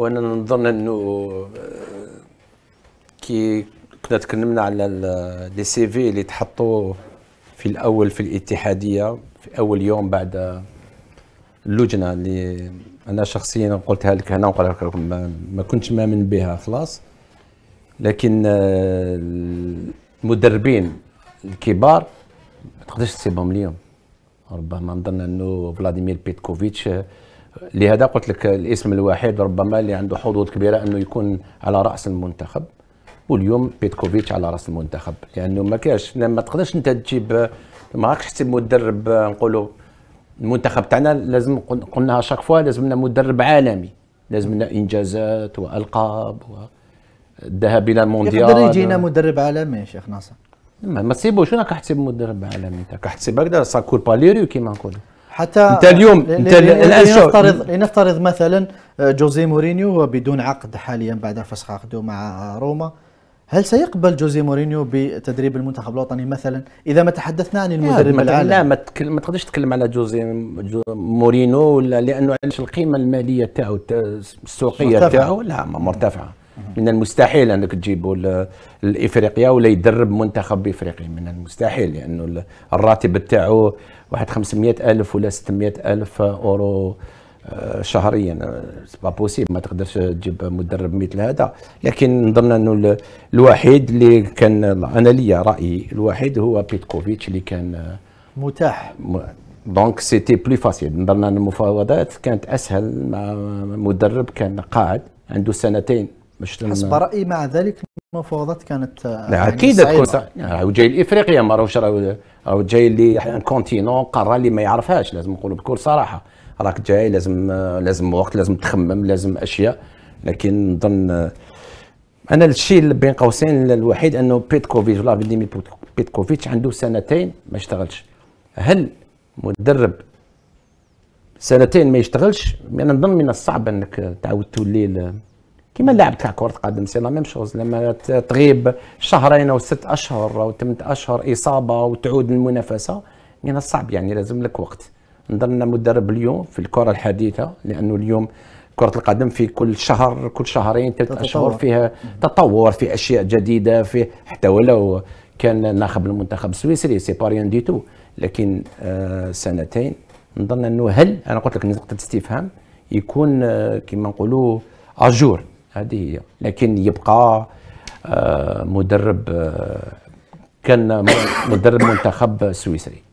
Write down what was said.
وانا نظن انه آه، كي كنا تكلمنا على لي آه، سي في اللي تحطوا في الاول في الاتحاديه في اول يوم بعد آه، اللجنه اللي انا شخصيا قلتها لك هنا ونقولها لك ما كنتش مامن بها خلاص لكن المدربين الكبار ما تقدرش تسيبهم اليوم ربما نظن انه فلاديمير بيتكوفيتش لهذا قلت لك الاسم الوحيد ربما اللي عنده حظوظ كبيره انه يكون على راس المنتخب واليوم بيتكوفيتش على راس المنتخب لانه ما كاش ما تقدرش انت تجيب ما راكش تحسب مدرب نقولوا المنتخب تاعنا لازم قلناها شاك فوا لازمنا مدرب عالمي لازمنا انجازات والقاب والذهاب الى المونديال يقدر يجينا مدرب عالمي يا شيخ ناصر ما, تسيبوش انا كحتسب مدرب عالمي كنحسب هكذا ساكور با كيما نقولوا حتى انت اليوم انت الان لنفترض لنفترض مثلا آه، جوزي مورينيو هو بدون عقد حاليا بعد فسخ عقده مع روما هل سيقبل جوزي مورينيو بتدريب المنتخب الوطني مثلا اذا ما تحدثنا عن المدرب العالمي لا ما, ما تقدرش تتكلم على جوزي مورينيو ولا لانه علاش القيمه الماليه تاعو السوقيه تاعو لا مرتفعه من المستحيل انك تجيبو لافريقيا ولا يدرب منتخب افريقي من المستحيل لانه الراتب تاعو واحد 500 الف ولا 600 الف اورو آه، شهريا سبا بوسيبل ما تقدرش تجيب مدرب مثل هذا لكن نظن انه الوحيد اللي كان انا ليا رايي الوحيد هو بيتكوفيتش اللي كان آه، متاح دونك سيتي بلو فاسيل نظن المفاوضات كانت اسهل مع مدرب كان قاعد عنده سنتين باش حسب رايي مع ذلك المفاوضات كانت آه، يعني اكيد تكون آه، راهو جاي لافريقيا ما راهوش راهو جاي لكونتينون قاره اللي ما يعرفهاش لازم نقولوا بكل صراحه راك جاي لازم آه، لازم وقت لازم تخمم لازم اشياء لكن نظن انا الشيء اللي بين قوسين الوحيد انه بيتكوفيتش فيديمي بيتكوفيتش عنده سنتين ما اشتغلش هل مدرب سنتين ما يشتغلش انا نظن من الصعب انك تعاود تولي كما اللاعب تاع كره قدم سي لا ميم شوز لما تغيب شهرين او ست اشهر او ثمان اشهر اصابه وتعود للمنافسه من الصعب يعني لازم لك وقت نظن مدرب اليوم في الكره الحديثه لانه اليوم كره القدم في كل شهر كل شهرين ثلاث اشهر فيها تطور في اشياء جديده في حتى ولو كان ناخب المنتخب السويسري سي باريان دي تو لكن آه سنتين نظن انه هل انا قلت لك نقطه استفهام يكون آه كما نقولوا اجور هذه هي لكن يبقى آه، مدرب آه، كان مدرب منتخب سويسري